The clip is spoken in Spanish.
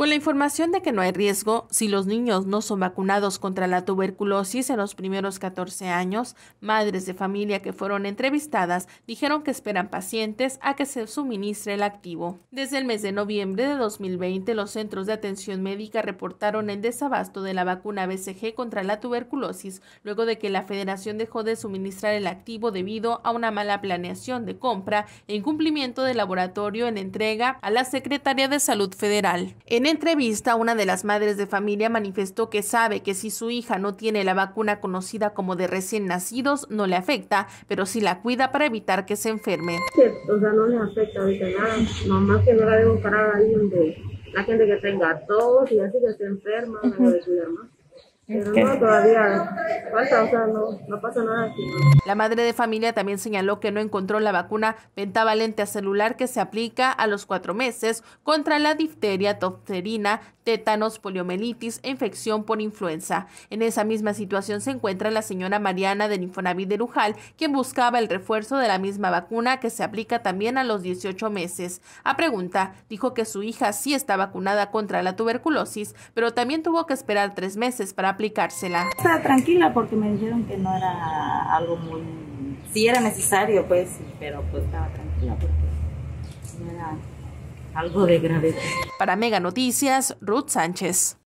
Con la información de que no hay riesgo si los niños no son vacunados contra la tuberculosis en los primeros 14 años, madres de familia que fueron entrevistadas dijeron que esperan pacientes a que se suministre el activo. Desde el mes de noviembre de 2020, los centros de atención médica reportaron el desabasto de la vacuna BCG contra la tuberculosis, luego de que la federación dejó de suministrar el activo debido a una mala planeación de compra e incumplimiento de laboratorio en entrega a la Secretaría de Salud Federal entrevista, una de las madres de familia manifestó que sabe que si su hija no tiene la vacuna conocida como de recién nacidos, no le afecta, pero si la cuida para evitar que se enferme. la parar ahí donde gente que tenga y que enferma, más todavía La madre de familia también señaló que no encontró la vacuna pentavalente celular que se aplica a los cuatro meses contra la difteria, tofterina, tétanos, poliomielitis e infección por influenza. En esa misma situación se encuentra la señora Mariana de Infonavit de Lujal, quien buscaba el refuerzo de la misma vacuna que se aplica también a los 18 meses. A pregunta, dijo que su hija sí está vacunada contra la tuberculosis, pero también tuvo que esperar tres meses para estaba tranquila porque me dijeron que no era algo muy... si era necesario, pues, pero pues estaba tranquila porque no era algo de grave. Para Mega Noticias, Ruth Sánchez.